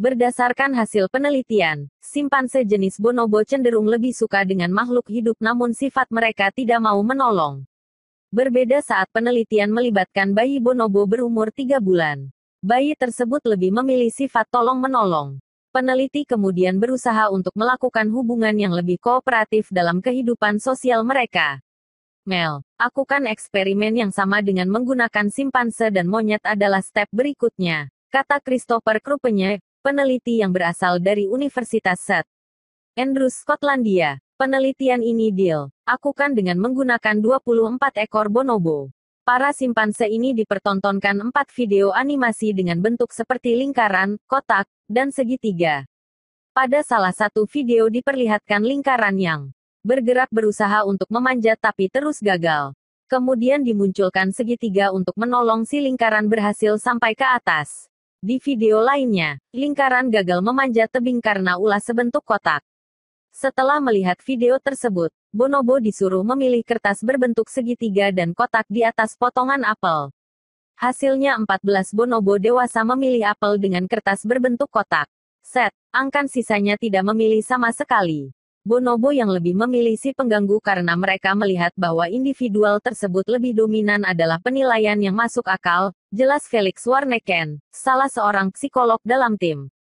Berdasarkan hasil penelitian, simpanse jenis bonobo cenderung lebih suka dengan makhluk hidup namun sifat mereka tidak mau menolong. Berbeda saat penelitian melibatkan bayi bonobo berumur 3 bulan. Bayi tersebut lebih memilih sifat tolong-menolong. Peneliti kemudian berusaha untuk melakukan hubungan yang lebih kooperatif dalam kehidupan sosial mereka. Mel, aku kan eksperimen yang sama dengan menggunakan simpanse dan monyet adalah step berikutnya, kata Christopher Krupenye, peneliti yang berasal dari Universitas Set, Andrew Skotlandia. Penelitian ini dilakukan dengan menggunakan 24 ekor bonobo. Para simpanse ini dipertontonkan empat video animasi dengan bentuk seperti lingkaran, kotak, dan segitiga. Pada salah satu video diperlihatkan lingkaran yang bergerak berusaha untuk memanjat tapi terus gagal. Kemudian dimunculkan segitiga untuk menolong si lingkaran berhasil sampai ke atas. Di video lainnya, lingkaran gagal memanjat tebing karena ulah sebentuk kotak. Setelah melihat video tersebut, Bonobo disuruh memilih kertas berbentuk segitiga dan kotak di atas potongan apel. Hasilnya 14 bonobo dewasa memilih apel dengan kertas berbentuk kotak. Set, angkan sisanya tidak memilih sama sekali bonobo yang lebih memilih si pengganggu karena mereka melihat bahwa individual tersebut lebih dominan adalah penilaian yang masuk akal, jelas Felix Warneken, salah seorang psikolog dalam tim.